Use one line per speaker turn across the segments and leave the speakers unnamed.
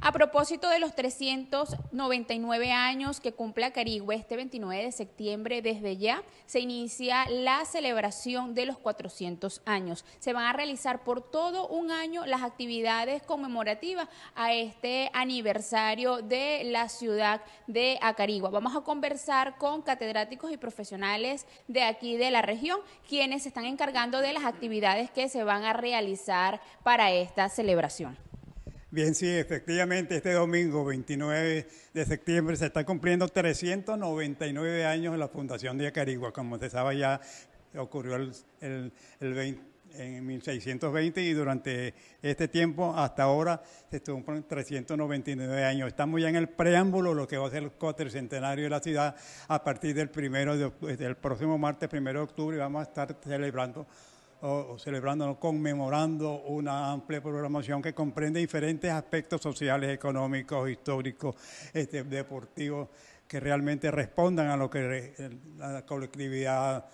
A propósito de los 399 años que cumple Acarigua, este 29 de septiembre, desde ya se inicia la celebración de los 400 años. Se van a realizar por todo un año las actividades conmemorativas a este aniversario de la ciudad de Acarigua. Vamos a conversar con catedráticos y profesionales de aquí de la región, quienes se están encargando de las actividades que se van a realizar para esta celebración.
Bien, sí, efectivamente, este domingo 29 de septiembre se está cumpliendo 399 años de la fundación de Acarigua. Como se sabe ya, ocurrió el, el, el 20, en 1620 y durante este tiempo hasta ahora se cumplen 399 años. Estamos ya en el preámbulo, lo que va a ser el centenario de la ciudad a partir del primero del próximo martes, primero de octubre, vamos a estar celebrando o, celebrando conmemorando una amplia programación que comprende diferentes aspectos sociales, económicos, históricos, este, deportivos, que realmente respondan a lo que la colectividad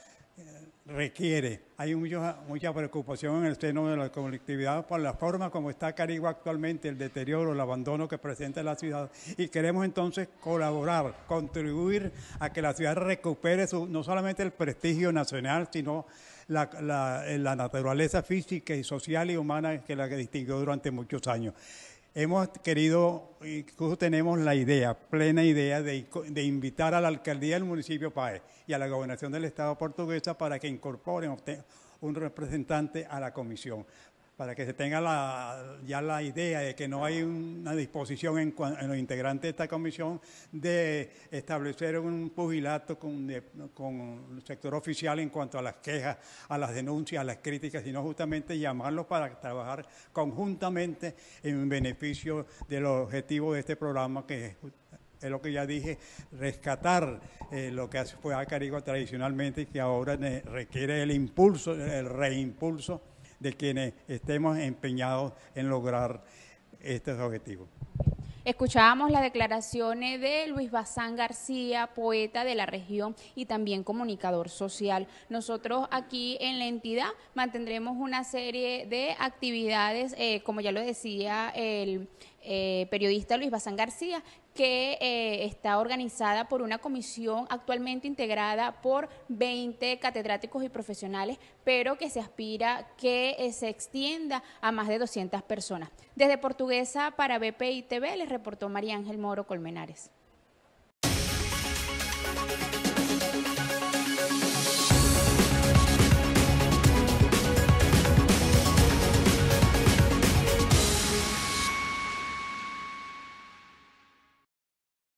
requiere. Hay mucha preocupación en el seno de la colectividad por la forma como está Carigua actualmente, el deterioro, el abandono que presenta la ciudad. Y queremos entonces colaborar, contribuir a que la ciudad recupere su, no solamente el prestigio nacional, sino la, la naturaleza física y social y humana que la que distinguió durante muchos años hemos querido, incluso tenemos la idea, plena idea, de, invitar a la alcaldía del municipio Paez y a la gobernación del Estado portuguesa para que incorporen un representante a la comisión para que se tenga ya la idea de que no hay una disposición en, los integrantes de esta comisión de establecer un pugilato con, el sector oficial en cuanto a las quejas, a las denuncias, a las críticas, sino justamente llamarlos para trabajar conjuntamente en beneficio del objetivo de este programa que es lo que ya dije, rescatar eh, lo que fue cargo tradicionalmente y que ahora requiere el impulso, el reimpulso de quienes estemos empeñados en lograr estos objetivos.
Escuchábamos las declaraciones de Luis Bazán García, poeta de la región y también comunicador social. Nosotros aquí en la entidad mantendremos una serie de actividades, eh, como ya lo decía el eh, periodista Luis Bazán García, que eh, está organizada por una comisión actualmente integrada por 20 catedráticos y profesionales, pero que se aspira que eh, se extienda a más de 200 personas. Desde Portuguesa para BPI TV les reportó María Ángel Moro Colmenares.